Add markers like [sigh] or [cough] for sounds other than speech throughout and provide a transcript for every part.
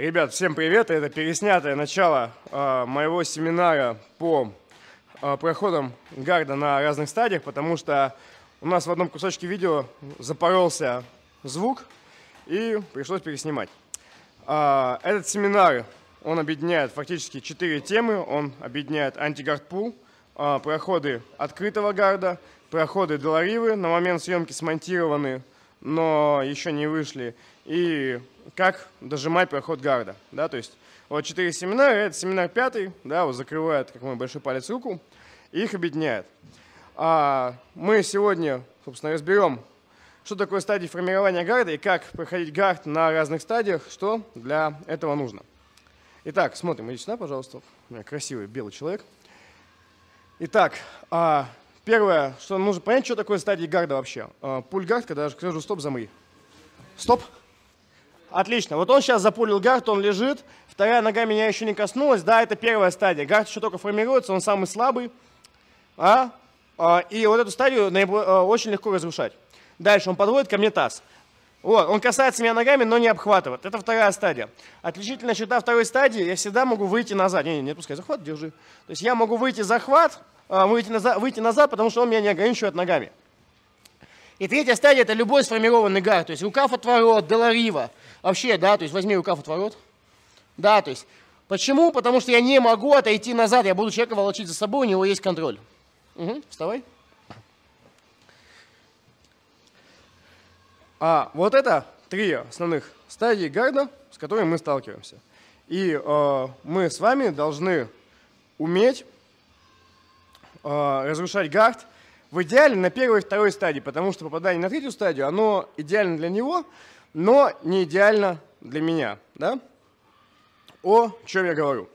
Ребят, всем привет! Это переснятое начало э, моего семинара по э, проходам гарда на разных стадиях, потому что у нас в одном кусочке видео запоролся звук и пришлось переснимать. Э, этот семинар, он объединяет фактически четыре темы. Он объединяет антигардпул, э, проходы открытого гарда, проходы Деларивы, на момент съемки смонтированы, но еще не вышли, и как дожимать проход гарда. Да, то есть вот четыре семинара, это семинар пятый, да, вот закрывает, как мой большой палец, руку, и их объединяет. А, мы сегодня, собственно, разберем, что такое стадии формирования гарда и как проходить гард на разных стадиях, что для этого нужно. Итак, смотрим, иди сюда, пожалуйста. У меня красивый белый человек. Итак, а, первое, что нужно понять, что такое стадии гарда вообще. А, пуль гард, когда я скажу стоп, замри. Стоп. Отлично. Вот он сейчас запулил гард, он лежит. Вторая нога меня еще не коснулась. Да, это первая стадия. Гард еще только формируется, он самый слабый. А? а и вот эту стадию а, очень легко разрушать. Дальше он подводит ко мне таз. Вот, он касается меня ногами, но не обхватывает. Это вторая стадия. Отличительная черта второй стадии, я всегда могу выйти назад. Не, не, не отпускай захват, держи. То есть я могу выйти захват, а, выйти назад, выйти назад, потому что он меня не ограничивает ногами. И третья стадия – это любой сформированный гар, то есть рукав от ворот, доларива, вообще, да, то есть возьми рукав от ворот. Да, то есть почему? Потому что я не могу отойти назад, я буду человека волочить за собой, у него есть контроль. Угу, вставай. А вот это три основных стадии гарда, с которыми мы сталкиваемся. И э, мы с вами должны уметь э, разрушать гард в идеале на первой и второй стадии, потому что попадание на третью стадию, оно идеально для него, но не идеально для меня, да? О чем я говорю?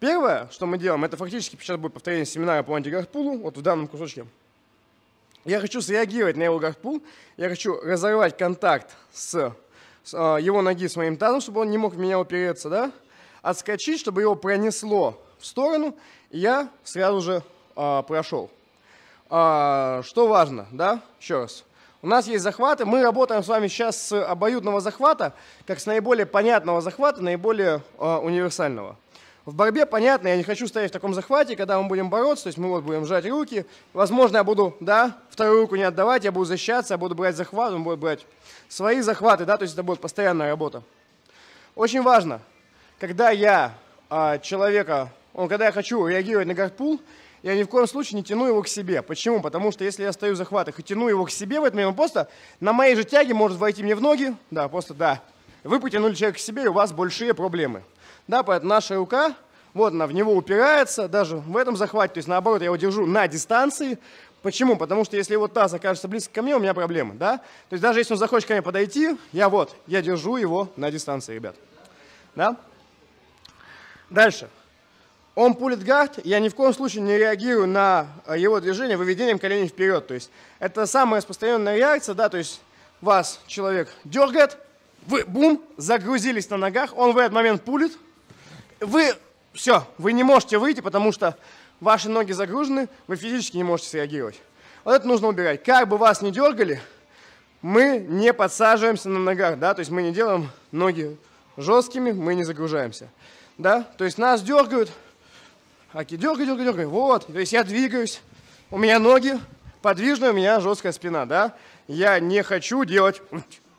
Первое, что мы делаем, это фактически сейчас будет повторение семинара по антигартпулу, вот в данном кусочке. Я хочу среагировать на его гартпул, я хочу разорвать контакт с, с э, его ноги с моим тазом, чтобы он не мог в меня упереться, да? Отскочить, чтобы его пронесло в сторону, и я сразу же э, а, прошел. А, что важно, да? Еще раз. У нас есть захваты. Мы работаем с вами сейчас с обоюдного захвата, как с наиболее понятного захвата, наиболее э, универсального. В борьбе, понятно, я не хочу стоять в таком захвате, когда мы будем бороться, то есть мы вот будем сжать руки. Возможно, я буду, да, вторую руку не отдавать, я буду защищаться, я буду брать захват, он будет брать свои захваты, да, то есть это будет постоянная работа. Очень важно, когда я а, человека, он, когда я хочу реагировать на гардпул, я ни в коем случае не тяну его к себе. Почему? Потому что если я стою в захватах и тяну его к себе в этот момент, он просто на моей же тяге может войти мне в ноги. Да, просто да. Вы потянули человека к себе, и у вас большие проблемы. Да, поэтому наша рука, вот она в него упирается, даже в этом захвате. То есть наоборот, я его держу на дистанции. Почему? Потому что если его таз окажется близко ко мне, у меня проблемы, да? То есть даже если он захочет ко мне подойти, я вот, я держу его на дистанции, ребят. Да? Дальше он пулит гард, я ни в коем случае не реагирую на э, его движение выведением коленей вперед. То есть это самая распространенная реакция, да, то есть вас человек дергает, вы, бум, загрузились на ногах, он в этот момент пулит, вы, все, вы не можете выйти, потому что ваши ноги загружены, вы физически не можете среагировать. Вот это нужно убирать. Как бы вас ни дергали, мы не подсаживаемся на ногах, да, то есть мы не делаем ноги жесткими, мы не загружаемся, да, то есть нас дергают, Аки, дергай, дергай, дергай. Вот. То есть я двигаюсь, у меня ноги подвижные, у меня жесткая спина, да? Я не хочу делать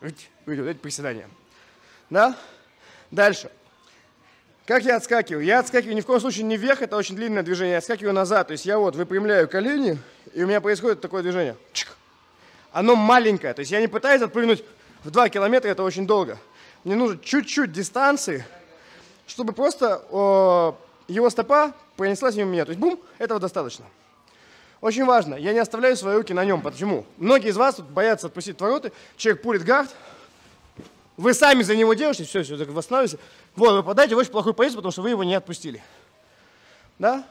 эти приседания. Да? Дальше. Как я отскакиваю? Я отскакиваю ни в коем случае не вверх, это очень длинное движение. Я отскакиваю назад. То есть я вот выпрямляю колени, и у меня происходит такое движение. Чик. Оно маленькое. То есть я не пытаюсь отпрыгнуть в 2 километра, это очень долго. Мне нужно чуть-чуть дистанции, чтобы просто о, его стопа понеслась мимо меня. То есть, бум, этого достаточно. Очень важно, я не оставляю свои руки на нем. Почему? Многие из вас тут боятся отпустить твороты, человек пулит гард, вы сами за него делаете, все, все, так восстанавливайся. Вот, вы попадаете в очень плохую позицию, потому что вы его не отпустили. Да?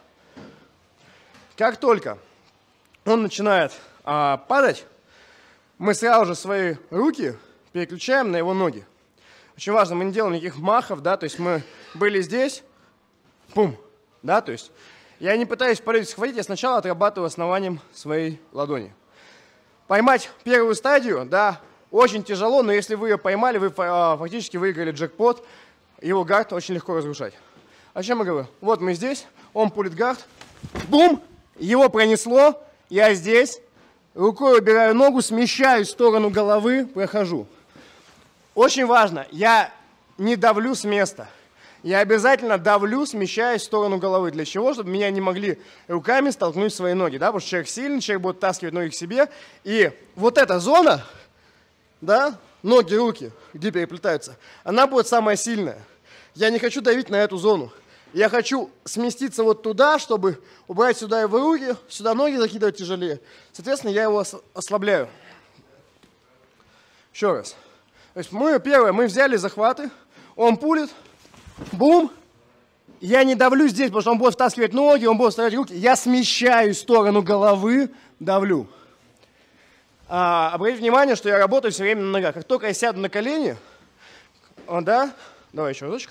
Как только он начинает а, падать, мы сразу же свои руки переключаем на его ноги. Очень важно, мы не делаем никаких махов, да, то есть мы были здесь, пум, да? То есть я не пытаюсь порыв схватить, я сначала отрабатываю основанием своей ладони. Поймать первую стадию, да, очень тяжело, но если вы ее поймали, вы а, фактически выиграли джекпот, его гард очень легко разрушать. О чем я говорю? Вот мы здесь, он пулит гард, бум, его пронесло, я здесь, рукой убираю ногу, смещаю в сторону головы, прохожу. Очень важно, я не давлю с места я обязательно давлю, смещаясь в сторону головы. Для чего? Чтобы меня не могли руками столкнуть свои ноги, да, потому что человек сильный, человек будет таскивать ноги к себе. И вот эта зона, да, ноги, руки, где переплетаются, она будет самая сильная. Я не хочу давить на эту зону. Я хочу сместиться вот туда, чтобы убрать сюда его руки, сюда ноги закидывать тяжелее. Соответственно, я его ослабляю. Еще раз. То есть мы, первое, мы взяли захваты, он пулит, Бум. Я не давлю здесь, потому что он будет втаскивать ноги, он будет вставлять руки. Я смещаю сторону головы, давлю. А, обратите внимание, что я работаю все время на ногах. Как только я сяду на колени, а, да, давай еще разочек,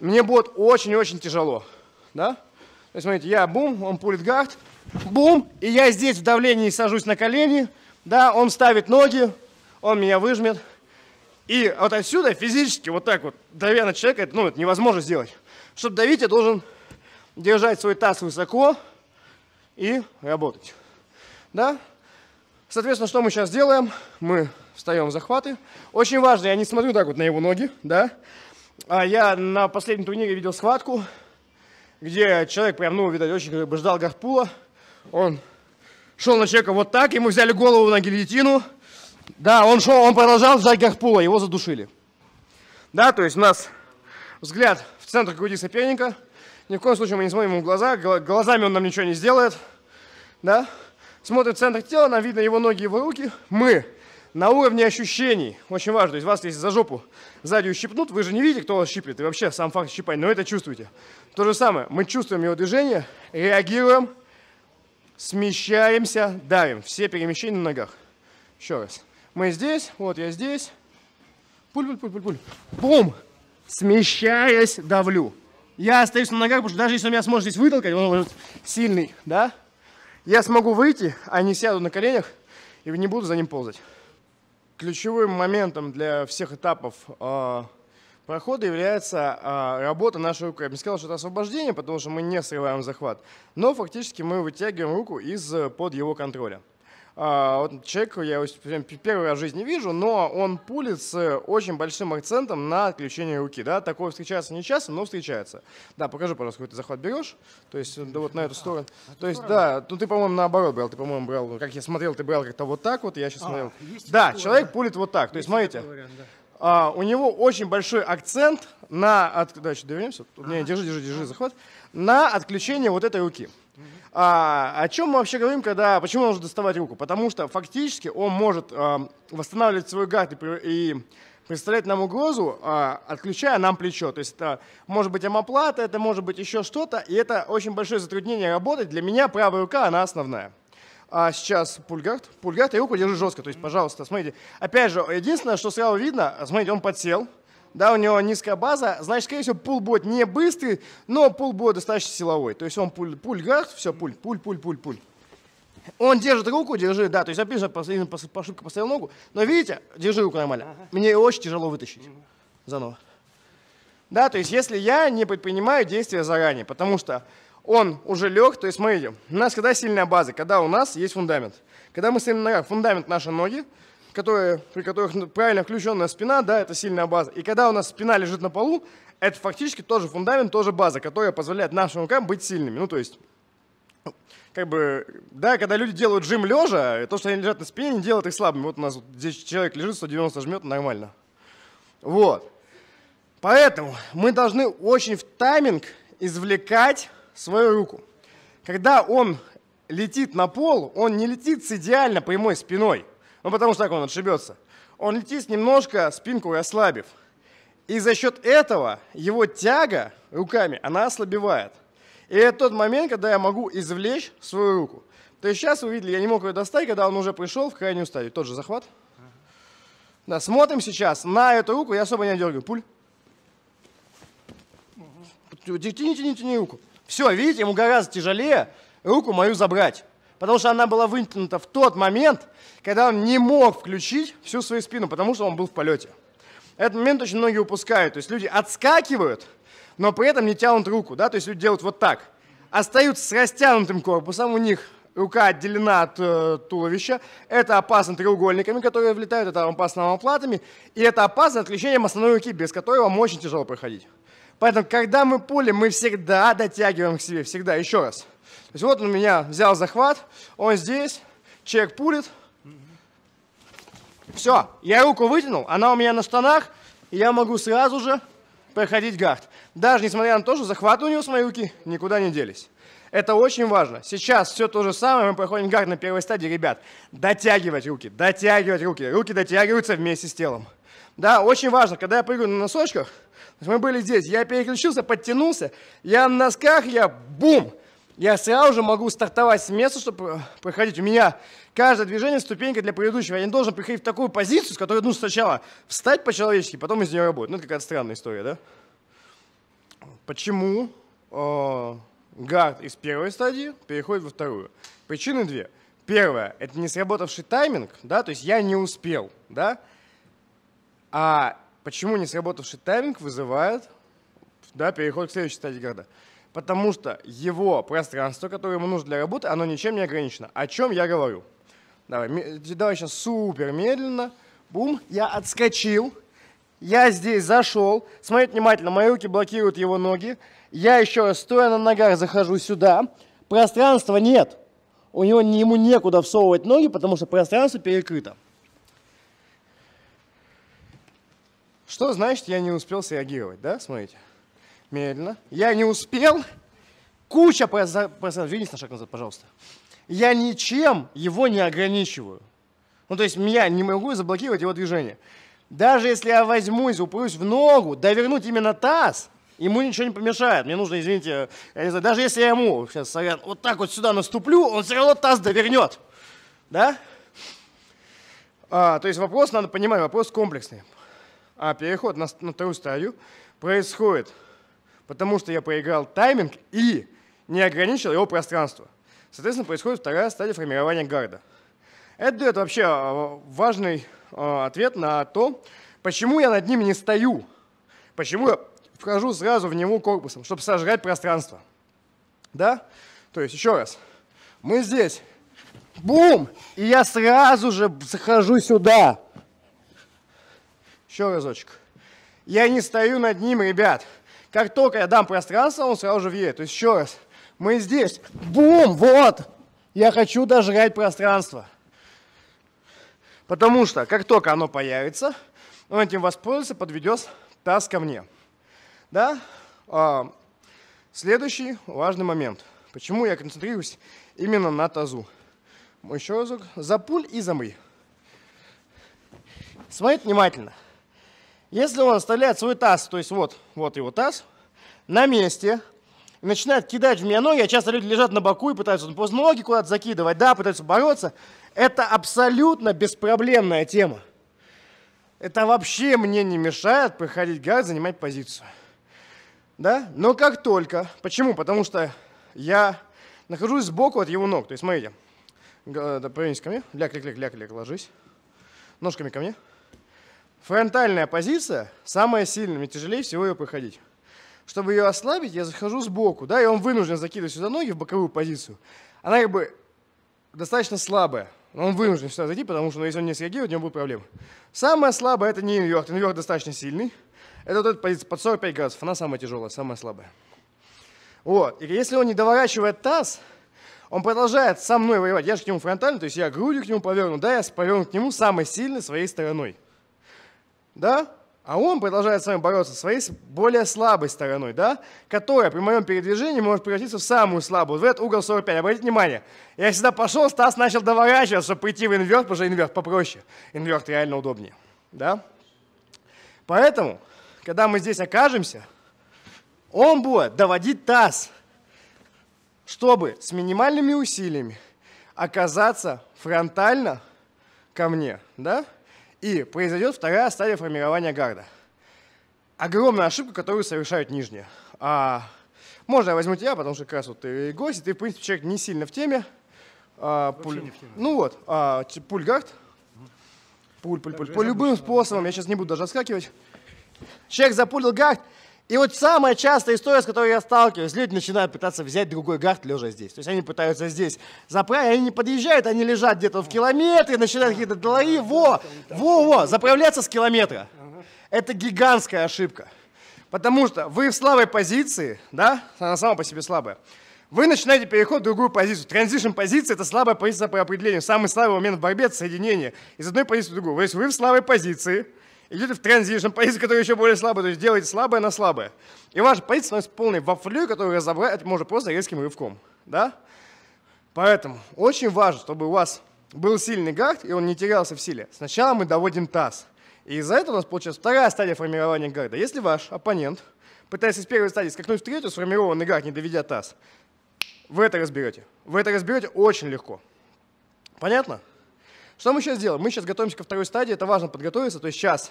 мне будет очень-очень тяжело, да? То есть, смотрите, я бум, он пулит гард, бум, и я здесь в давлении сажусь на колени, да, он ставит ноги, он меня выжмет, и вот отсюда физически вот так вот, давя на человека, это, ну, это невозможно сделать. Чтобы давить, я должен держать свой таз высоко и работать. Да? Соответственно, что мы сейчас делаем? Мы встаем в захваты. Очень важно, я не смотрю так вот на его ноги, да? А я на последнем турнире видел схватку, где человек прям, ну, видать, очень как бы ждал гарпула. Он шел на человека вот так, ему взяли голову на гильотину – да, он шел, он продолжал ждать Гарпула, его задушили. Да, то есть у нас взгляд в центр груди соперника. Ни в коем случае мы не смотрим ему в глаза. Глазами он нам ничего не сделает. Да? смотрит в центр тела, нам видно его ноги, его руки. Мы на уровне ощущений. Очень важно. То есть вас если за жопу сзади щипнут, вы же не видите, кто вас щиплет. И вообще сам факт щипания, но это чувствуете. То же самое. Мы чувствуем его движение, реагируем, смещаемся, давим. Все перемещения на ногах. Еще раз. Мы здесь, вот я здесь. Пуль-пуль-пуль-пуль-пуль. Бум! Смещаясь, давлю. Я остаюсь на ногах, потому что даже если он меня сможет здесь вытолкать, он может сильный, да? Я смогу выйти, а не сяду на коленях и не буду за ним ползать. Ключевым моментом для всех этапов э, прохода является э, работа нашей рукой. Я бы не сказал, что это освобождение, потому что мы не срываем захват, но фактически мы вытягиваем руку из-под его контроля. А, вот человек, я его первый раз в жизни вижу, но он пулит с очень большим акцентом на отключение руки, да, такое встречается не часто, но встречается. Да, покажи, пожалуйста, какой ты захват берешь, то есть да, вот на эту сторону. А, а то есть, да, ну ты, по-моему, наоборот брал, ты, по-моему, брал, как я смотрел, ты брал как-то вот так вот, я сейчас а, смотрел. Да, человек пулит вот так, то есть, смотрите, вариант, да. Uh, у него очень большой акцент на... От... Да, еще Не, держи, держи, держи захват. На отключение вот этой руки. А, о чем мы вообще говорим, когда... Почему он нужно доставать руку? Потому что фактически он может uh, восстанавливать свой гард и, и представлять нам угрозу, а, отключая нам плечо. То есть это может быть амоплата, это может быть еще что-то, и это очень большое затруднение работать. Для меня правая рука, она основная. А сейчас пульгат. Пульгат, я руку держу жестко. То есть, пожалуйста, смотрите. Опять же, единственное, что сразу видно, смотрите, он подсел. Да, у него низкая база, значит, скорее всего, пулбот не быстрый, но пулбот достаточно силовой. То есть он пуль, пульгард, все, пуль, пуль, пуль, пуль, пуль. Он держит руку, держи, да, то есть опять же, по ошибке поставил ногу, но видите, держи руку нормально. Ага. Мне очень тяжело вытащить. Заново. Да, то есть если я не предпринимаю действия заранее, потому что он уже лег, то есть мы идем. У нас когда сильная база, когда у нас есть фундамент. Когда мы стоим на ногах, фундамент наши ноги, которые, при которых ну, правильно включенная спина, да, это сильная база. И когда у нас спина лежит на полу, это фактически тоже фундамент, тоже база, которая позволяет нашим рукам быть сильными. Ну, то есть, как бы, да, когда люди делают жим лежа, то, что они лежат на спине, не делает их слабыми. Вот у нас вот здесь человек лежит, 190 жмет, нормально. Вот. Поэтому мы должны очень в тайминг извлекать свою руку. Когда он летит на пол, он не летит с идеально прямой спиной, ну потому что так он отшибется. Он летит немножко спинку ослабив. И за счет этого его тяга руками, она ослабевает. И это тот момент, когда я могу извлечь свою руку. То есть сейчас вы видели, я не мог ее достать, когда он уже пришел в крайнюю стадию. Тот же захват. Да, смотрим сейчас на эту руку, я особо не дергаю. Пуль. Тяни, тяни, тяни руку. Все, видите, ему гораздо тяжелее руку мою забрать. Потому что она была вытянута в тот момент, когда он не мог включить всю свою спину, потому что он был в полете. Этот момент очень многие упускают. То есть люди отскакивают, но при этом не тянут руку. Да? То есть люди делают вот так. Остаются с растянутым корпусом, у них рука отделена от э, туловища. Это опасно треугольниками, которые влетают, это опасно платами, и это опасно отключением основной руки, без которого вам очень тяжело проходить. Поэтому, когда мы пулим, мы всегда дотягиваем к себе, всегда, еще раз. То есть вот он у меня взял захват, он здесь, человек пулит. Все, я руку вытянул, она у меня на штанах, и я могу сразу же проходить гард. Даже несмотря на то, что захват у него с моей руки никуда не делись. Это очень важно. Сейчас все то же самое, мы проходим гард на первой стадии. Ребят, дотягивать руки, дотягивать руки. Руки дотягиваются вместе с телом. Да, очень важно, когда я прыгаю на носочках, мы были здесь, я переключился, подтянулся, я на носках, я бум! Я сразу же могу стартовать с места, чтобы э, проходить. У меня каждое движение ступенька для предыдущего. Я не должен приходить в такую позицию, с которой нужно сначала встать по-человечески, потом из нее работать. Ну, это какая-то странная история, да? Почему э, гард из первой стадии переходит во вторую? Причины две. Первое – это не сработавший тайминг, да, то есть я не успел, да, а Почему не сработавший тайминг вызывает да, переход к следующей стадии города? Потому что его пространство, которое ему нужно для работы, оно ничем не ограничено. О чем я говорю? Давай, давай сейчас супер медленно. Бум, я отскочил, я здесь зашел. Смотрите внимательно, мои руки блокируют его ноги. Я еще раз, стоя на ногах, захожу сюда. Пространства нет. У него ему некуда всовывать ноги, потому что пространство перекрыто. Что значит я не успел среагировать, да? Смотрите. Медленно. Я не успел. Куча процентов. Видите на шаг назад, пожалуйста. Я ничем его не ограничиваю. Ну, то есть я не могу заблокировать его движение. Даже если я возьмусь, упрусь в ногу, довернуть именно таз, ему ничего не помешает. Мне нужно, извините, я не знаю, даже если я ему сейчас сорян, вот так вот сюда наступлю, он все равно таз довернет. Да? А, то есть вопрос надо понимать, вопрос комплексный а переход на, на вторую стадию происходит, потому что я проиграл тайминг и не ограничил его пространство. Соответственно, происходит вторая стадия формирования гарда. Это дает вообще а, важный а, ответ на то, почему я над ним не стою, почему я вхожу сразу в него корпусом, чтобы сожрать пространство. Да? То есть, еще раз, мы здесь, бум, и я сразу же захожу сюда. Еще разочек. Я не стою над ним, ребят. Как только я дам пространство, он сразу же въедет. То есть еще раз. Мы здесь. Бум! Вот! Я хочу дожрать пространство. Потому что, как только оно появится, он этим воспользуется, подведет таз ко мне. Да? А, следующий важный момент. Почему я концентрируюсь именно на тазу? Еще разок. За пуль и за мы. Смотреть внимательно. Если он оставляет свой таз, то есть вот, вот его таз, на месте, и начинает кидать в меня ноги, а часто люди лежат на боку и пытаются ну, просто ноги куда-то закидывать, да, пытаются бороться, это абсолютно беспроблемная тема. Это вообще мне не мешает проходить гард, занимать позицию. Да? Но как только, почему? Потому что я нахожусь сбоку от его ног. То есть, смотрите, да, повернись ко мне, ляк-ляк-ляк-ляк, ляк, ложись, ножками ко мне – Фронтальная позиция самая сильная, мне тяжелее всего ее проходить. Чтобы ее ослабить, я захожу сбоку, да, и он вынужден закидывать сюда ноги в боковую позицию. Она как бы достаточно слабая. Но он вынужден сюда зайти, потому что ну, если он не среагирует, у него будут проблемы. Самая слабая это не инверт. Инверт достаточно сильный. Это вот эта позиция под 45 градусов. Она самая тяжелая, самая слабая. Вот. И если он не доворачивает таз, он продолжает со мной воевать. Я же к нему фронтально, то есть я грудью к нему поверну, да, я поверну к нему самой сильной своей стороной да? А он продолжает с вами бороться своей более слабой стороной, да? Которая при моем передвижении может превратиться в самую слабую. Вот в этот угол 45. Обратите внимание, я сюда пошел, Стас начал доворачиваться, чтобы прийти в инверт, потому что инверт попроще. Инверт реально удобнее, да? Поэтому, когда мы здесь окажемся, он будет доводить таз, чтобы с минимальными усилиями оказаться фронтально ко мне, да? И произойдет вторая стадия формирования гарда. Огромная ошибка, которую совершают нижние. А, можно я возьму тебя, потому что как раз вот ты гость, и ты, в принципе, человек не сильно в теме. А, пуль... не в теме. Ну вот, а, пульгард. Пуль, пуль, пуль. По любым способом, я сейчас не буду даже отскакивать. Человек запулил гард, и вот самая частая история, с которой я сталкиваюсь, люди начинают пытаться взять другой гард, лежа здесь. То есть они пытаются здесь заправить, они не подъезжают, они лежат где-то в километре, начинают какие-то долари, во, во, во, заправляться с километра. Это гигантская ошибка. Потому что вы в слабой позиции, да, она сама по себе слабая, вы начинаете переход в другую позицию. Транзишн позиция – это слабая позиция по определению. Самый слабый момент в борьбе – это соединение из одной позиции в другую. То есть вы в слабой позиции, идете в transition позицию, которая еще более слабая, то есть делаете слабое на слабое. И ваша позиция становится полной вафлей, которую разобрать можно просто резким рывком. Да? Поэтому очень важно, чтобы у вас был сильный гард, и он не терялся в силе. Сначала мы доводим таз. И из-за этого у нас получается вторая стадия формирования гарда. Если ваш оппонент пытается из первой стадии скакнуть в третью, сформированный гард, не доведя таз, вы это разберете. Вы это разберете очень легко. Понятно? Что мы сейчас делаем? Мы сейчас готовимся ко второй стадии, это важно подготовиться, то есть сейчас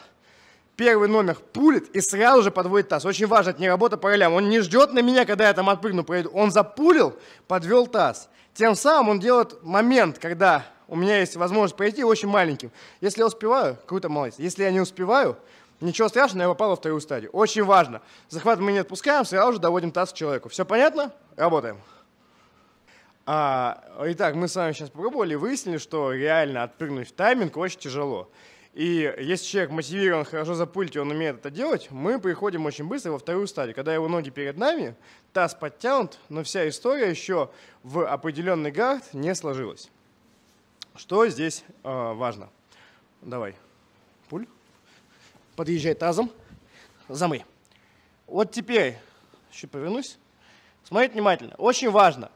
первый номер пулит и сразу же подводит таз. Очень важно, это не работа по ролям. Он не ждет на меня, когда я там отпрыгну, пройду. Он запулил, подвел таз. Тем самым он делает момент, когда у меня есть возможность пройти очень маленьким. Если я успеваю, круто, молодец. Если я не успеваю, ничего страшного, я попал во вторую стадию. Очень важно. Захват мы не отпускаем, сразу же доводим таз к человеку. Все понятно? Работаем. А, итак, мы с вами сейчас пробовали, и выяснили, что реально отпрыгнуть в тайминг очень тяжело. И если человек мотивирован, хорошо запыльте, он умеет это делать, мы приходим очень быстро во вторую стадию, когда его ноги перед нами, таз подтянут, но вся история еще в определенный гард не сложилась. Что здесь э, важно? Давай. Пуль. Подъезжай тазом. Замы. Вот теперь, еще повернусь. Смотреть внимательно. Очень важно.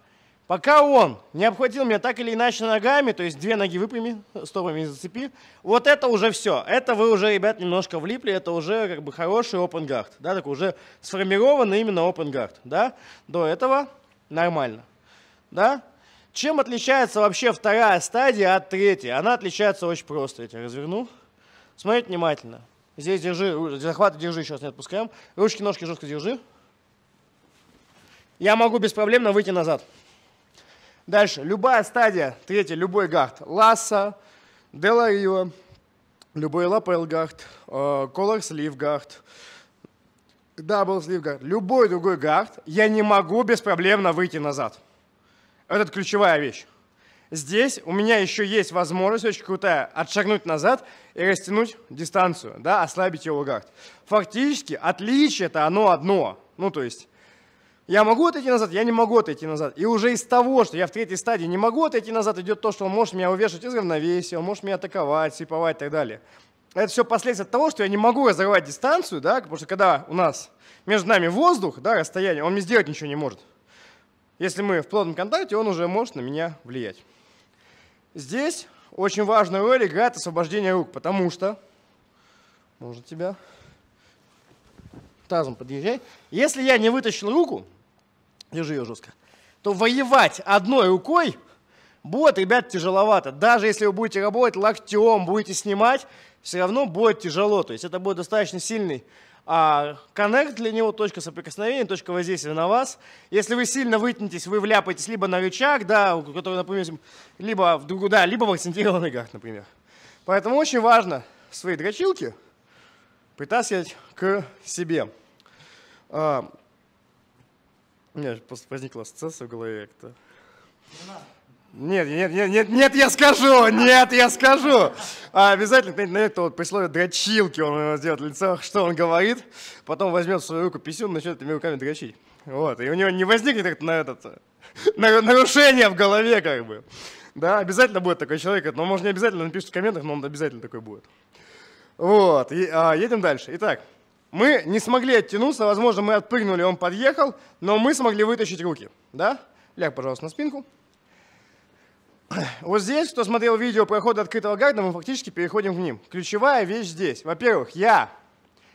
Пока он не обхватил меня так или иначе ногами, то есть две ноги выпрями, стопами зацепи, вот это уже все. Это вы уже, ребят, немножко влипли, это уже как бы хороший open guard, да, такой уже сформированный именно open guard, да. До этого нормально, да. Чем отличается вообще вторая стадия от третьей? Она отличается очень просто. Я тебя разверну. Смотрите внимательно. Здесь держи, захват держи, сейчас не отпускаем. Ручки, ножки жестко держи. Я могу без проблем выйти назад. Дальше. Любая стадия. Третья. Любой гахт. Ласса, Деларио, любой лапел гахт, э, колор слив гахт, дабл слив гахт, любой другой гахт. Я не могу беспроблемно выйти назад. Это ключевая вещь. Здесь у меня еще есть возможность очень крутая отшагнуть назад и растянуть дистанцию, да, ослабить его гахт. Фактически отличие это оно одно. Ну, то есть я могу отойти назад, я не могу отойти назад. И уже из того, что я в третьей стадии не могу отойти назад, идет то, что он может меня увешать из равновесия, он может меня атаковать, сиповать и так далее. Это все последствия от того, что я не могу разорвать дистанцию, да, потому что когда у нас между нами воздух, да, расстояние, он мне сделать ничего не может. Если мы в плотном контакте, он уже может на меня влиять. Здесь очень важную роль играет освобождение рук, потому что... Может тебя... Тазом подъезжай. Если я не вытащил руку, держи ее жестко, то воевать одной рукой будет, ребят, тяжеловато. Даже если вы будете работать локтем, будете снимать, все равно будет тяжело. То есть это будет достаточно сильный а коннект для него точка соприкосновения, точка воздействия на вас. Если вы сильно вытянетесь, вы вляпаетесь либо на рычаг, да, который, например, либо в другую, да, либо в акцентированный гах, например. Поэтому очень важно свои дрочилки притаскивать к себе. А, у меня просто возникла ассоциация в голове как-то. Нет, нет, нет, нет, нет, я скажу, нет, я скажу. А обязательно, на это вот при слове дрочилки он сделает лицо, что он говорит, потом возьмет свою руку писюн, начнет этими руками дрочить. Вот, и у него не возникнет как на этот, на, нарушение в голове как бы. Да, обязательно будет такой человек, но может не обязательно, напишет в комментах, но он обязательно такой будет. Вот, и, а, едем дальше. Итак, мы не смогли оттянуться, возможно, мы отпрыгнули, он подъехал, но мы смогли вытащить руки. Да? Ляг, пожалуйста, на спинку. Вот здесь, кто смотрел видео про ход открытого гарда, мы фактически переходим к ним. Ключевая вещь здесь. Во-первых, я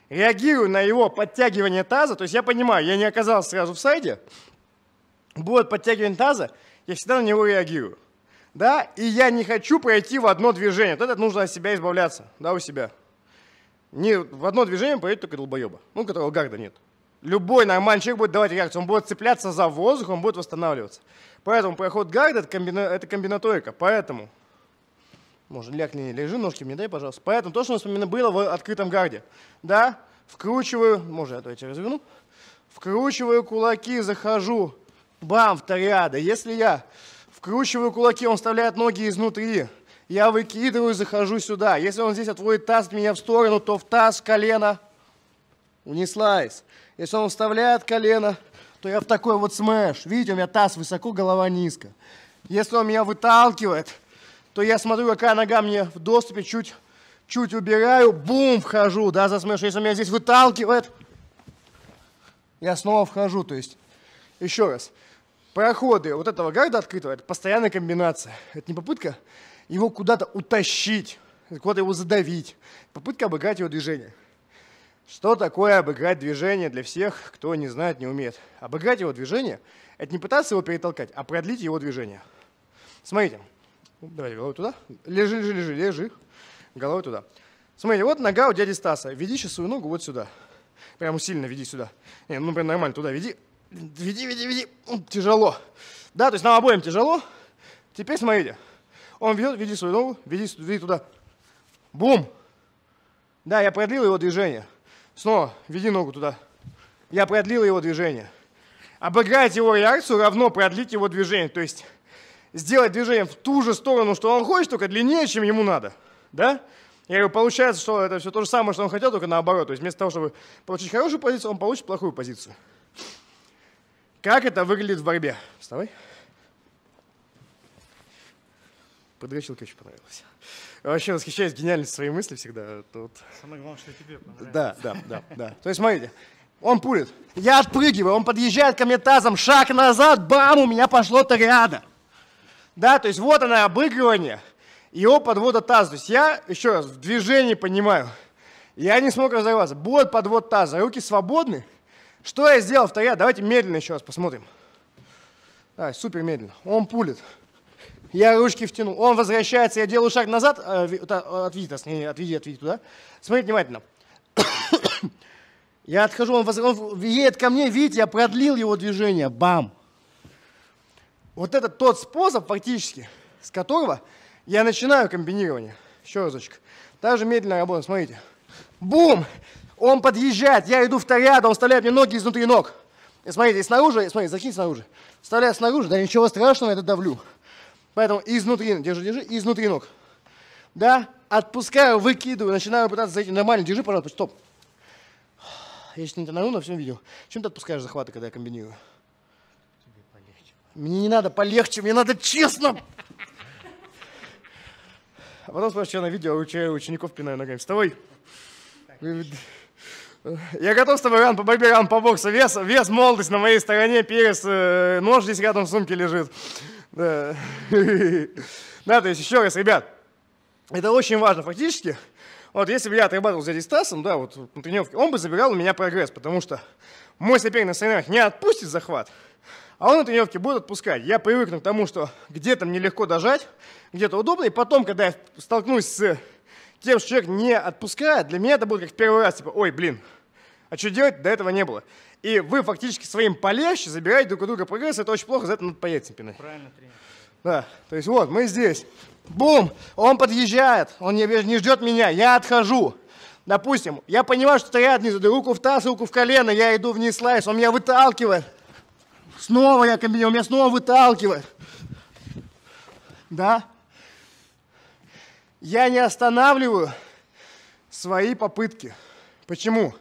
реагирую на его подтягивание таза, то есть я понимаю, я не оказался сразу в сайде, будет подтягивание таза, я всегда на него реагирую. Да, и я не хочу пройти в одно движение. Вот это нужно от себя избавляться, да, у себя не в одно движение поедет только долбоеба, ну, которого гарда нет. Любой нормальный человек будет давать реакцию, он будет цепляться за воздух, он будет восстанавливаться. Поэтому проход гарда это, комбина... это комбинаторика, поэтому... Можно лякни, лежи, ножки мне дай, пожалуйста. Поэтому то, что у нас именно было в открытом гарде. Да, вкручиваю, может я то я тебя разверну, вкручиваю кулаки, захожу, бам, вторяда. Если я вкручиваю кулаки, он вставляет ноги изнутри, я выкидываю, захожу сюда. Если он здесь отводит таз меня в сторону, то в таз колено унеслась. Если он вставляет колено, то я в такой вот смеш. Видите, у меня таз высоко, голова низко. Если он меня выталкивает, то я смотрю, какая нога мне в доступе, чуть, чуть убираю, бум, вхожу, да, за смеш. Если он меня здесь выталкивает, я снова вхожу, то есть, еще раз, проходы вот этого гарда открытого, это постоянная комбинация. Это не попытка его куда-то утащить, куда-то его задавить. Попытка обыграть его движение. Что такое обыграть движение для всех, кто не знает, не умеет? Обыграть его движение – это не пытаться его перетолкать, а продлить его движение. Смотрите. Давайте головой туда. Лежи, лежи, лежи, лежи. Головой туда. Смотрите, вот нога у дяди Стаса. Веди сейчас свою ногу вот сюда. Прямо сильно веди сюда. Не, ну прям нормально туда веди. Веди, веди, веди. Тяжело. Да, то есть нам обоим тяжело. Теперь смотрите. Он ведет, веди свою ногу, веди, веди туда. Бум! Да, я продлил его движение. Снова веди ногу туда. Я продлил его движение. Обыграть его реакцию равно продлить его движение. То есть сделать движение в ту же сторону, что он хочет, только длиннее, чем ему надо. Да? Я говорю, получается, что это все то же самое, что он хотел, только наоборот. То есть вместо того, чтобы получить хорошую позицию, он получит плохую позицию. Как это выглядит в борьбе? Вставай. Подручилка очень понравилась. А вообще восхищаюсь гениальностью своей мысли всегда. Тут... Самое главное, что тебе понравилось. Да, да, да, да. То есть, смотрите, он пулит. Я отпрыгиваю, он подъезжает ко мне тазом, шаг назад, бам, у меня пошло то ряда. Да, то есть вот оно обыгрывание, его подвода таза. То есть я, еще раз, в движении понимаю. Я не смог разорваться. Будет подвод таза, руки свободны. Что я сделал в ториаде? Давайте медленно еще раз посмотрим. Да, супер медленно. Он пулит. Я ручки втянул. Он возвращается, я делаю шаг назад. Отведи, отведи, отведи туда. Смотрите внимательно. [coughs] Я отхожу, он, воз... он едет ко мне, видите, я продлил его движение. Бам! Вот это тот способ фактически, с которого я начинаю комбинирование. Еще разочек. Также медленно работа. смотрите. Бум! Он подъезжает, я иду в ряда, он вставляет мне ноги изнутри ног. И смотрите, и снаружи, и смотрите, закинь снаружи. Вставляю снаружи, да ничего страшного, я это давлю. Поэтому изнутри, держи, держи, изнутри ног. Да, отпускаю, выкидываю, начинаю пытаться зайти. Нормально, держи, пожалуйста, стоп. Я сейчас не тону на всем видео. Чем ты отпускаешь захваты, когда я комбинирую? Мне не надо полегче, мне надо честно. А потом спрашиваю что на видео учаю учеников пинаю ногами. Вставай. Я готов с тобой ран по борьбе, ран по боксу. Вес, вес, молодость на моей стороне, перес, э, нож здесь рядом в сумке лежит. [laughs] Да, то есть еще раз, ребят, это очень важно фактически. Вот если бы я отрабатывал с дядей Стасом, да, вот на тренировке, он бы забирал у меня прогресс, потому что мой соперник на соревнованиях не отпустит захват, а он на тренировке будет отпускать. Я привыкну к тому, что где-то мне легко дожать, где-то удобно, и потом, когда я столкнусь с тем, что человек не отпускает, для меня это будет как в первый раз, типа, ой, блин, а что делать? До этого не было и вы фактически своим полегче забираете друг у друга прогресс, это очень плохо, за это надо поедем пинать. Правильно, тренер. Да, то есть вот, мы здесь. Бум! Он подъезжает, он не, не ждет меня, я отхожу. Допустим, я понимаю, что стоят не задаю руку в таз, руку в колено, я иду вниз слайс, он меня выталкивает. Снова я комбинирую, меня снова выталкивает. Да? Я не останавливаю свои попытки. Почему?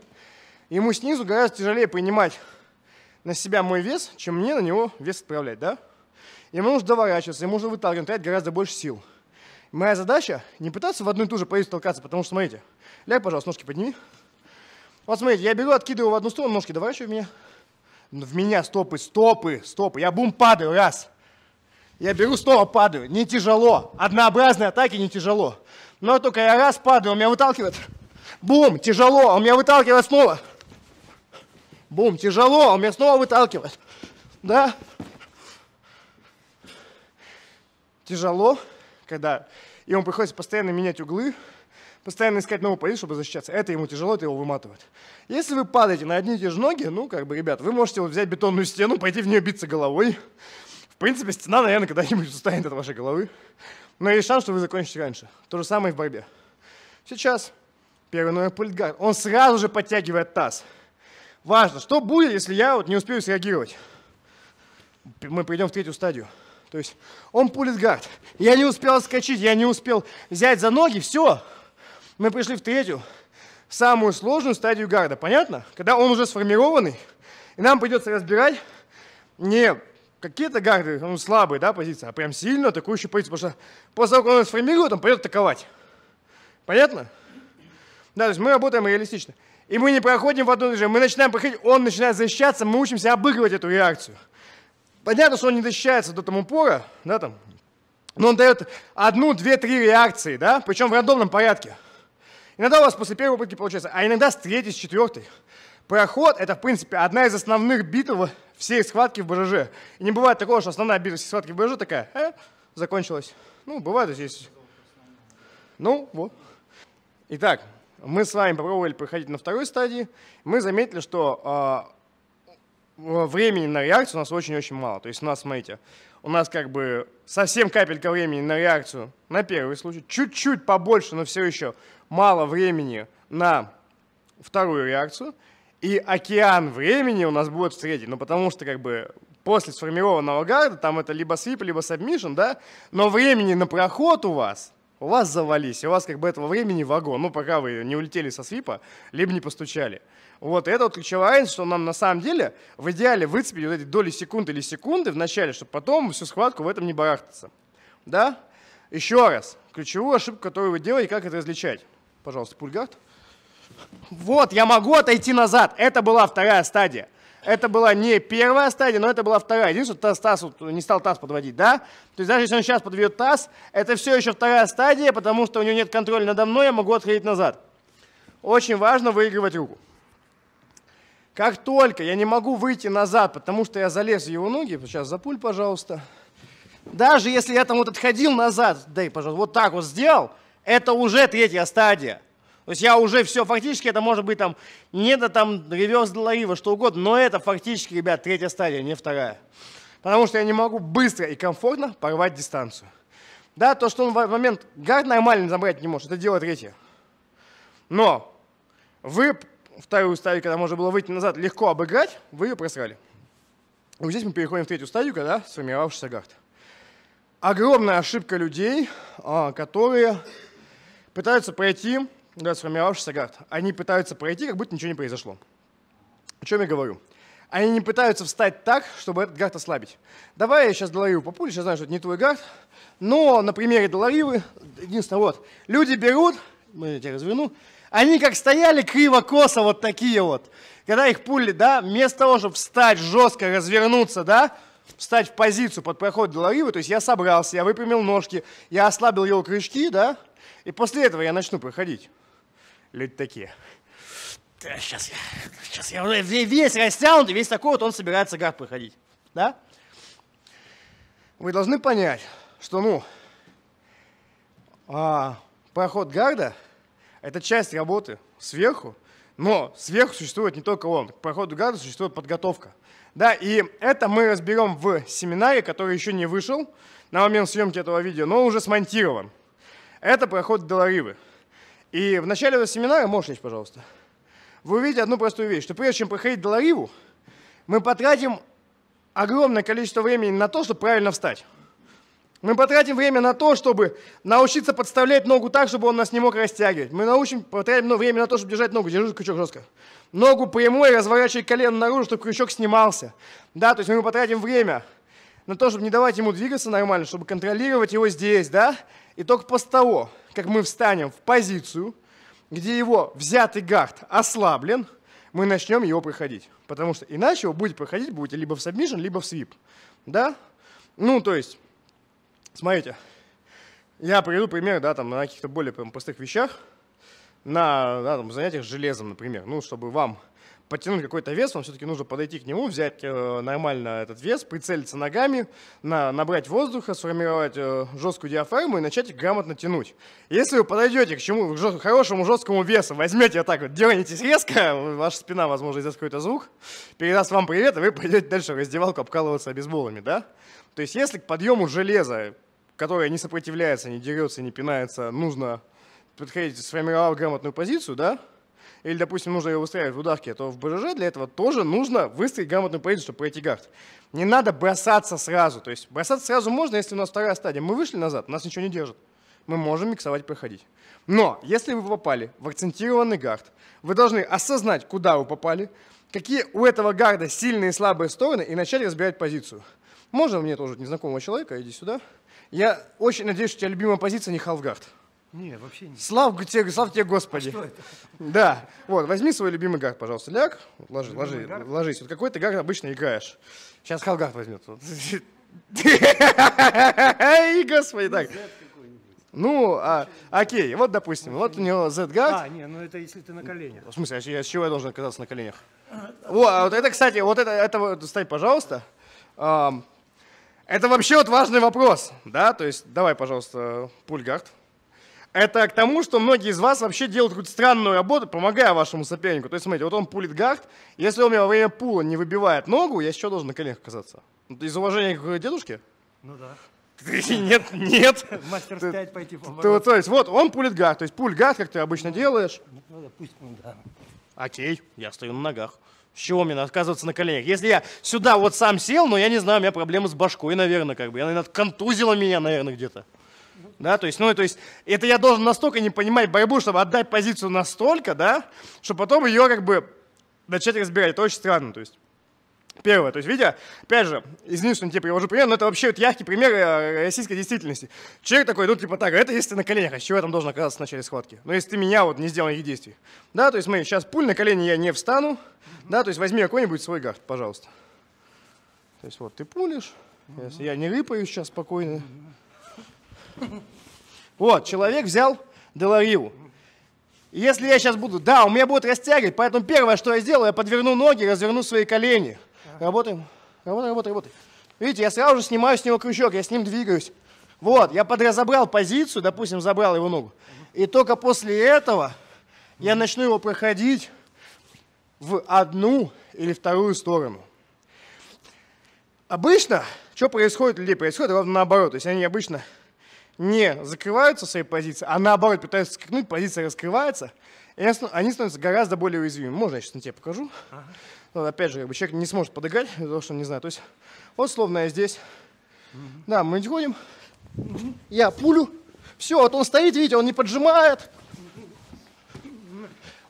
ему снизу гораздо тяжелее принимать на себя мой вес, чем мне на него вес отправлять, да? Ему нужно доворачиваться, ему нужно выталкивать, тратить гораздо больше сил. Моя задача не пытаться в одну и ту же позицию толкаться, потому что, смотрите, ляг, пожалуйста, ножки подними. Вот смотрите, я беру, откидываю в одну сторону, ножки доворачиваю в меня. В меня стопы, стопы, стопы. Я бум падаю, раз. Я беру, снова падаю. Не тяжело. Однообразные атаки не тяжело. Но только я раз падаю, он меня выталкивает. Бум, тяжело, он меня выталкивает снова. Бум, тяжело, он а меня снова выталкивает. Да? Тяжело, когда ему приходится постоянно менять углы, постоянно искать новую позицию, чтобы защищаться. Это ему тяжело, это его выматывает. Если вы падаете на одни и те же ноги, ну, как бы, ребят, вы можете вот взять бетонную стену, пойти в нее биться головой. В принципе, стена, наверное, когда-нибудь устанет от вашей головы. Но есть шанс, что вы закончите раньше. То же самое и в борьбе. Сейчас первый номер пультгард. Он сразу же подтягивает таз. Важно, что будет, если я вот не успею среагировать? Мы пойдем в третью стадию. То есть он пулит гард. Я не успел отскочить, я не успел взять за ноги, все. Мы пришли в третью, самую сложную стадию гарда. Понятно? Когда он уже сформированный, и нам придется разбирать не какие-то гарды, ну, слабые, да, позиции, а прям сильно атакующую позицию. Потому что после того, как он сформирует, он пойдет атаковать. Понятно? Да, то есть мы работаем реалистично и мы не проходим в одно движение. Мы начинаем проходить, он начинает защищаться, мы учимся обыгрывать эту реакцию. Понятно, что он не защищается до там пора, да, там, но он дает одну, две, три реакции, да, причем в рандомном порядке. Иногда у вас после первой попытки получается, а иногда с третьей, с четвертой. Проход — это, в принципе, одна из основных битв всей схватки в БЖЖ. И не бывает такого, что основная битва всей схватки в БЖЖ такая, э, закончилась. Ну, бывает здесь. Ну, вот. Итак, мы с вами попробовали проходить на второй стадии, мы заметили, что а, времени на реакцию у нас очень-очень мало. То есть у нас, смотрите, у нас как бы совсем капелька времени на реакцию на первый случай, чуть-чуть побольше, но все еще мало времени на вторую реакцию, и океан времени у нас будет в среде, ну потому что как бы после сформированного гарда там это либо свип, либо сабмишн, да, но времени на проход у вас у вас завались, у вас как бы этого времени вагон, ну, пока вы не улетели со свипа, либо не постучали. Вот, и это вот ключевая разница, что нам на самом деле в идеале выцепить вот эти доли секунды или секунды в начале, чтобы потом всю схватку в этом не барахтаться. Да? Еще раз, ключевую ошибку, которую вы делаете, как это различать. Пожалуйста, пульгард. Вот, я могу отойти назад. Это была вторая стадия. Это была не первая стадия, но это была вторая. Единственное, таз, таз не стал таз подводить, да? То есть даже если он сейчас подведет таз, это все еще вторая стадия, потому что у него нет контроля надо мной, я могу отходить назад. Очень важно выигрывать руку. Как только я не могу выйти назад, потому что я залез в его ноги, сейчас за пуль, пожалуйста. Даже если я там вот отходил назад, дай, пожалуйста, вот так вот сделал, это уже третья стадия. То есть я уже все, фактически это может быть там не до там реверс Деларива, что угодно, но это фактически, ребят, третья стадия, не вторая. Потому что я не могу быстро и комфортно порвать дистанцию. Да, то, что он в момент гард нормально забрать не может, это дело третье. Но вы вторую стадию, когда можно было выйти назад, легко обыграть, вы ее просрали. И вот здесь мы переходим в третью стадию, когда сформировавшийся гард. Огромная ошибка людей, а, которые пытаются пройти да, сформировавшихся карт, они пытаются пройти, как будто ничего не произошло. О чем я говорю? Они не пытаются встать так, чтобы этот гард ослабить. Давай я сейчас доларию популю, сейчас знаю, что это не твой гард, но на примере доларивы, единственное, вот, люди берут, мы я тебя разверну, они как стояли криво-косо вот такие вот. Когда их пули, да, вместо того, чтобы встать жестко, развернуться, да, встать в позицию под проход Деларивы, то есть я собрался, я выпрямил ножки, я ослабил его крышки, да, и после этого я начну проходить люди такие. Да, сейчас я, сейчас я уже весь растянутый, весь такой вот он собирается гад проходить. Да? Вы должны понять, что, ну, а, проход гарда – это часть работы сверху, но сверху существует не только он. К проходу гарда существует подготовка. Да, и это мы разберем в семинаре, который еще не вышел на момент съемки этого видео, но уже смонтирован. Это проход Деларивы. И в начале этого семинара, мощность, пожалуйста, вы увидите одну простую вещь, что прежде чем проходить Долариву, мы потратим огромное количество времени на то, чтобы правильно встать. Мы потратим время на то, чтобы научиться подставлять ногу так, чтобы он нас не мог растягивать. Мы научим, потратим ну, время на то, чтобы держать ногу. Держи крючок жестко. Ногу прямой, разворачивай колено наружу, чтобы крючок снимался. Да, то есть мы потратим время на то, чтобы не давать ему двигаться нормально, чтобы контролировать его здесь, да? И только после того, как мы встанем в позицию, где его взятый гард ослаблен, мы начнем его проходить. Потому что иначе его будет проходить, будете либо в сабмишн, либо в свип. Да? Ну, то есть, смотрите, я приведу пример, да, там, на каких-то более простых вещах, на, да, там, занятиях с железом, например, ну, чтобы вам Подтянуть какой-то вес, вам все-таки нужно подойти к нему, взять э, нормально этот вес, прицелиться ногами, на, набрать воздуха, сформировать э, жесткую диафрагму и начать грамотно тянуть. Если вы подойдете к чему к жест, хорошему жесткому весу, возьмете вот так вот, дернетесь резко, [laughs] ваша спина, возможно, издаст какой-то звук, передаст вам привет, и а вы [laughs] пойдете дальше в раздевалку обкалываться обезболами, да? То есть если к подъему железа, которое не сопротивляется, не дерется, не пинается, нужно подходить, сформировав грамотную позицию, да, или, допустим, нужно ее выстраивать в ударке, то в БЖЖ для этого тоже нужно выстроить грамотную позицию, чтобы пройти гард. Не надо бросаться сразу. То есть бросаться сразу можно, если у нас вторая стадия. Мы вышли назад, нас ничего не держит. Мы можем миксовать проходить. Но если вы попали в акцентированный гард, вы должны осознать, куда вы попали, какие у этого гарда сильные и слабые стороны, и начать разбирать позицию. Можно мне тоже незнакомого человека, иди сюда. Я очень надеюсь, что у тебя любимая позиция не халфгард. Нет, вообще не. Слава тебе, слава тебе Господи. А что это? Да. Вот, возьми свой любимый гаг, пожалуйста, ляг. Вот, ложи, ложи, ложись. Вот какой ты гаг обычно играешь. Сейчас Халгах возьмет. И, господи, так. Ну, ну, а, окей, вот, допустим, вот у него Z-гаг. А, не, ну это если ты на коленях. В смысле, а с чего я должен оказаться на коленях? О, а вот это, кстати, вот это, это вот, стань, пожалуйста. это вообще вот важный вопрос, да? То есть, давай, пожалуйста, пульгард. Это к тому, что многие из вас вообще делают какую-то странную работу, помогая вашему сопернику. То есть, смотрите, вот он пулит гард. Если он у меня во время пула не выбивает ногу, я еще должен на коленях оказаться. Ну, из уважения к дедушке? Ну да. [laughs] Нет, нет. Мастер стоять пойти по То есть, вот, он пулит гард. То есть, пуль гард, как ты обычно ну, делаешь. Ну, ну пусть, да. Окей, я стою на ногах. С чего мне отказываться на коленях? Если я сюда вот сам сел, но я не знаю, у меня проблемы с башкой, наверное, как бы. Я, наверное, контузила меня, наверное, где-то да, то есть, ну, то есть, это я должен настолько не понимать борьбу, чтобы отдать позицию настолько, да, что потом ее как бы начать разбирать. Это очень странно, то есть. Первое, то есть, видя, опять же, извини, что я тебе привожу пример, но это вообще вот яркий пример э, российской действительности. Человек такой, ну, типа так, это если ты на коленях, а с чего я там должен оказаться в начале схватки? Ну, если ты меня вот не сделал никаких действий. Да, то есть, мы сейчас пуль на колени я не встану, да, то есть, возьми какой-нибудь свой гард, пожалуйста. То есть, вот ты пулишь, я не рыпаюсь сейчас спокойно, [laughs] Вот, человек взял Деларил. Если я сейчас буду... Да, у меня будет растягивать, поэтому первое, что я сделаю, я подверну ноги, разверну свои колени. Работаем. Работай, работай, работай. Видите, я сразу же снимаю с него крючок, я с ним двигаюсь. Вот, я подразобрал позицию, допустим, забрал его ногу. И только после этого я начну его проходить в одну или вторую сторону. Обычно, что происходит у людей, происходит ровно наоборот. То есть они обычно не закрываются свои позиции, а наоборот пытаются скрикнуть, позиция раскрывается, и они становятся гораздо более уязвимыми. Можно я сейчас на тебе покажу? Ага. Вот, опять же, как бы человек не сможет подыграть, потому что он не знает. То есть, вот словно я здесь. Угу. Да, мы ходим, угу. я пулю, все, вот он стоит, видите, он не поджимает.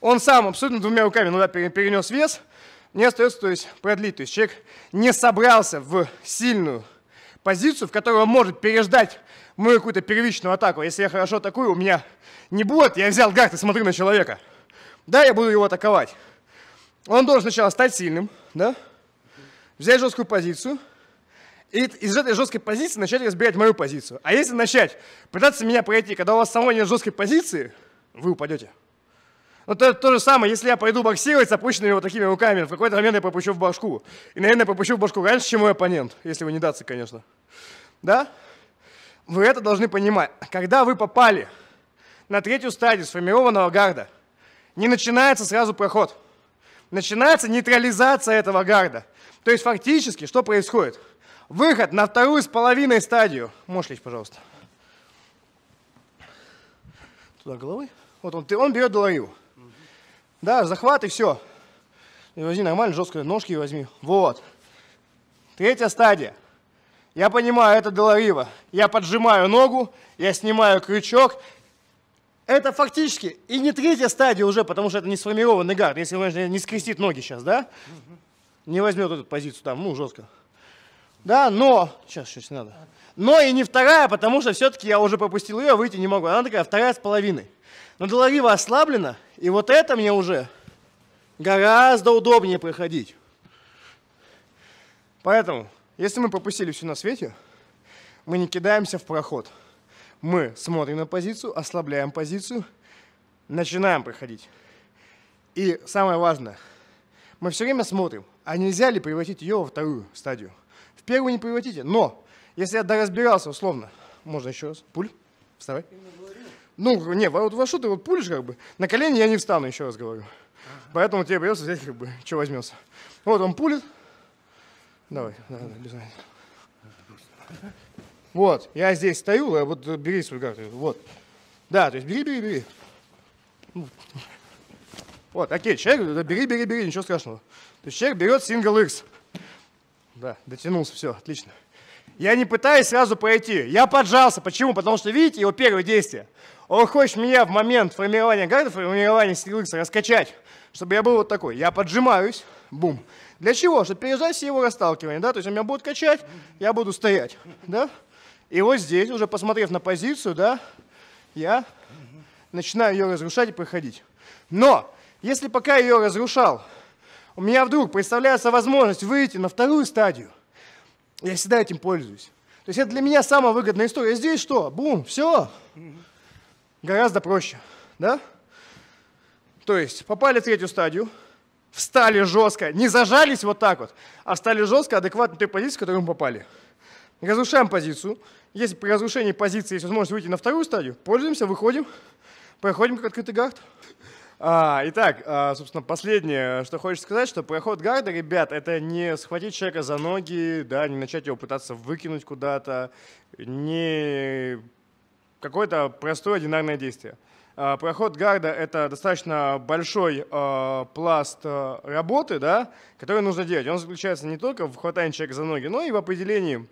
Он сам абсолютно двумя руками ну, да, перенес вес, не остается, то есть, продлить. То есть человек не собрался в сильную позицию, в которой он может переждать мою какую-то первичную атаку. Если я хорошо атакую, у меня не будет, я взял гард и смотрю на человека. Да, я буду его атаковать. Он должен сначала стать сильным, да? взять жесткую позицию, и из этой жесткой позиции начать разбирать мою позицию. А если начать пытаться меня пройти, когда у вас самой нет жесткой позиции, вы упадете. Но ну, то, то же самое, если я пойду боксировать с опущенными вот такими руками, в какой-то момент я попущу в башку. И, наверное, попущу в башку раньше, чем мой оппонент, если вы не даться, конечно. Да? Вы это должны понимать. Когда вы попали на третью стадию сформированного гарда, не начинается сразу проход. Начинается нейтрализация этого гарда. То есть фактически что происходит? Выход на вторую с половиной стадию. Можешь лечь, пожалуйста. Туда головой. Вот он, он берет доларил. Угу. Да, захват и все. И возьми нормально, жестко ножки возьми. Вот. Третья стадия. Я понимаю, это Деларива. Я поджимаю ногу, я снимаю крючок. Это фактически и не третья стадия уже, потому что это не сформированный гард. Если он не скрестит ноги сейчас, да? Не возьмет эту позицию там, ну, жестко. Да, но... Сейчас, сейчас не надо. Но и не вторая, потому что все-таки я уже пропустил ее, выйти не могу. Она такая вторая с половиной. Но Деларива ослаблена, и вот это мне уже гораздо удобнее проходить. Поэтому если мы пропустили все на свете, мы не кидаемся в проход. Мы смотрим на позицию, ослабляем позицию, начинаем проходить. И самое важное, мы все время смотрим, а нельзя ли превратить ее во вторую стадию. В первую не превратите, но если я доразбирался условно, можно еще раз, пуль, вставай. Ну, не, вот во что ты вот пулишь как бы, на колени я не встану, еще раз говорю. Поэтому тебе придется взять как бы, что возьмется. Вот он пулит, Давай, давай, обязательно. Вот, я здесь стою, а вот бери свою карту. Вот. Да, то есть бери, бери, бери. Ну, вот, окей, человек, бери, бери, бери, ничего страшного. То есть человек берет Single X. Да, дотянулся, все, отлично. Я не пытаюсь сразу пройти. Я поджался. Почему? Потому что, видите, его первое действие. Он хочет меня в момент формирования карты, формирования Single X раскачать, чтобы я был вот такой. Я поджимаюсь, бум. Для чего? Чтобы пережать все его расталкивания, да? То есть он меня будет качать, я буду стоять, да? И вот здесь, уже посмотрев на позицию, да, я начинаю ее разрушать и проходить. Но, если пока ее разрушал, у меня вдруг представляется возможность выйти на вторую стадию, я всегда этим пользуюсь. То есть это для меня самая выгодная история. Здесь что? Бум, все. Гораздо проще, да? То есть попали в третью стадию, встали жестко, не зажались вот так вот, а встали жестко, адекватно той позиции, в которую мы попали. Разрушаем позицию. Если при разрушении позиции есть возможность выйти на вторую стадию, пользуемся, выходим, проходим как открытый гард. А, итак, а, собственно, последнее, что хочешь сказать, что проход гарда, ребят, это не схватить человека за ноги, да, не начать его пытаться выкинуть куда-то, не какое-то простое одинарное действие. А, проход гарда — это достаточно большой э, пласт э, работы, да, который нужно делать. Он заключается не только в хватании человека за ноги, но и в определении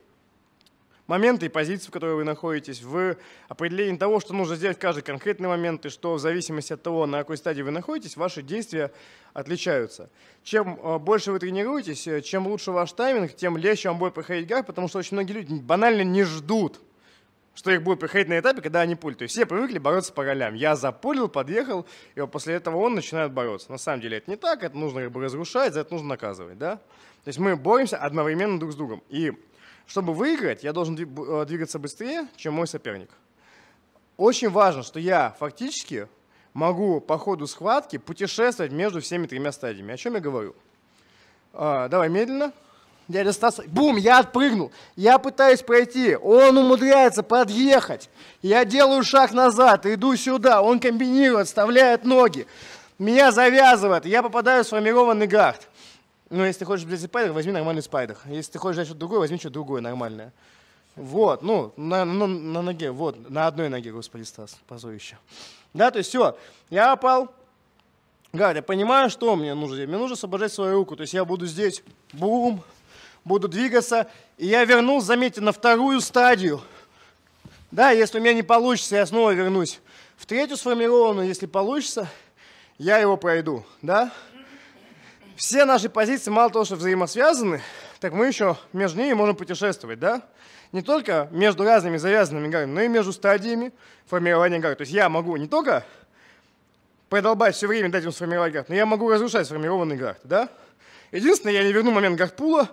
момента и позиции, в которой вы находитесь, в определении того, что нужно сделать в каждый конкретный момент, и что в зависимости от того, на какой стадии вы находитесь, ваши действия отличаются. Чем больше вы тренируетесь, э, чем лучше ваш тайминг, тем легче вам будет проходить гард, потому что очень многие люди банально не ждут, что их будут приходить на этапе, когда они пуль. То есть все привыкли бороться по ролям. Я запулил, подъехал, и вот после этого он начинает бороться. На самом деле это не так, это нужно как бы разрушать, за это нужно наказывать, да? То есть мы боремся одновременно друг с другом. И чтобы выиграть, я должен э, двигаться быстрее, чем мой соперник. Очень важно, что я фактически могу по ходу схватки путешествовать между всеми тремя стадиями. О чем я говорю? А, давай медленно. Дядя Стас, бум, я отпрыгнул. Я пытаюсь пройти. Он умудряется подъехать. Я делаю шаг назад, иду сюда. Он комбинирует, вставляет ноги. Меня завязывает. Я попадаю в сформированный гард. Ну, если ты хочешь взять спайдер, возьми нормальный спайдер. Если ты хочешь взять что-то другое, возьми что-то другое нормальное. Вот, ну, на, на, на ноге, вот, на одной ноге, господи, Стас, позорище. Да, то есть все, я опал, Гарри, я понимаю, что мне нужно Мне нужно освобождать свою руку. То есть я буду здесь, бум, буду двигаться. И я вернусь, заметьте, на вторую стадию. Да, если у меня не получится, я снова вернусь. В третью сформированную, если получится, я его пройду. Да? Все наши позиции мало того, что взаимосвязаны, так мы еще между ними можем путешествовать. Да? Не только между разными завязанными гарами, но и между стадиями формирования гар. То есть я могу не только продолбать все время дать им сформировать гард, но я могу разрушать сформированный гард. Да? Единственное, я не верну момент гарпула,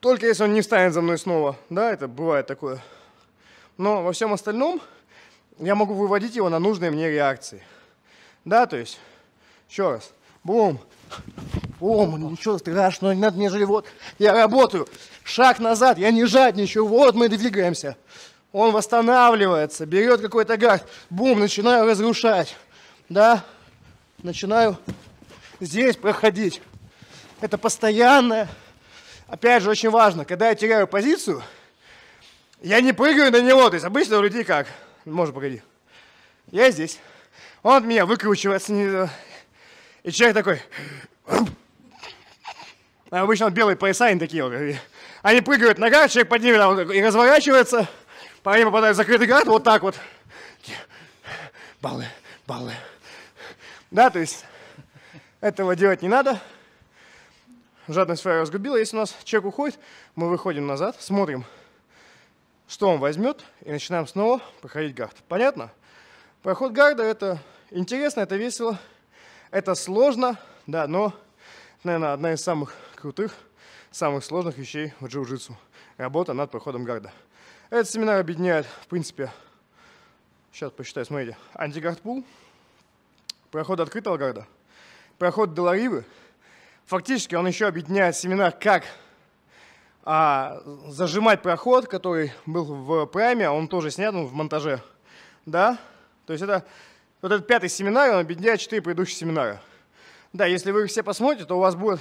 только если он не встанет за мной снова. Да, это бывает такое. Но во всем остальном я могу выводить его на нужные мне реакции. Да, то есть, еще раз. Бум. Бум, ничего страшного, не надо мне жить. Вот, я работаю. Шаг назад, я не жадничаю. Вот мы двигаемся. Он восстанавливается, берет какой-то газ. Бум, начинаю разрушать. Да, начинаю здесь проходить. Это постоянное опять же, очень важно, когда я теряю позицию, я не прыгаю на него. То есть обычно у людей как? Может, погоди. Я здесь. Он от меня выкручивается. И человек такой... А обычно он белый пояса, они такие Они прыгают нога, человек под ними там, и разворачивается. По ним попадает в закрытый град, вот так вот. Баллы, баллы. Да, то есть этого делать не надо жадность свою разгубила. Если у нас чек уходит, мы выходим назад, смотрим, что он возьмет, и начинаем снова проходить гард. Понятно? Проход гарда – это интересно, это весело, это сложно, да, но, наверное, одна из самых крутых, самых сложных вещей в джиу-джитсу. Работа над проходом гарда. Этот семинар объединяет, в принципе, сейчас посчитаю, смотрите, антигард пул, проход открытого гарда, проход Деларивы – Фактически он еще объединяет семинар, как а, зажимать проход, который был в прайме, он тоже снят, он в монтаже. Да? То есть это вот этот пятый семинар, он объединяет четыре предыдущих семинара. Да, если вы их все посмотрите, то у вас будет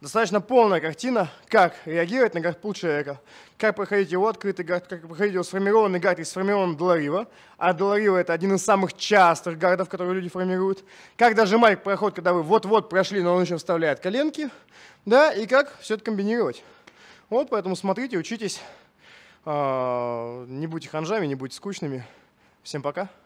достаточно полная картина, как реагировать на гард-пул человека, как проходить его открытый гард, как проходить его сформированный гард и сформированный доларива, а доларива это один из самых частых гардов, которые люди формируют, как дожимать проход, когда вы вот-вот прошли, но он еще вставляет коленки, да, и как все это комбинировать. Вот, поэтому смотрите, учитесь, а, не будьте ханжами, не будьте скучными. Всем пока.